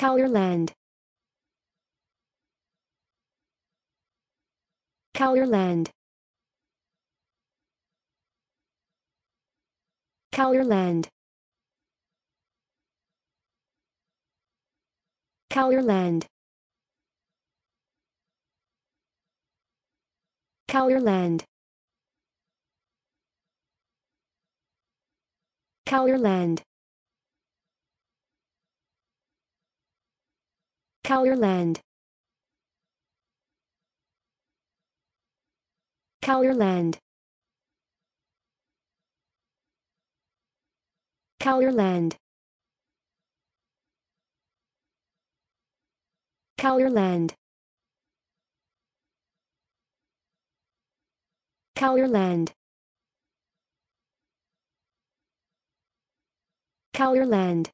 Cowlerland Cowlerland Cowlerland Cowlerland Cowlerland Cowlerland Colorland Colorland Colorland Colorland Colorland Colorland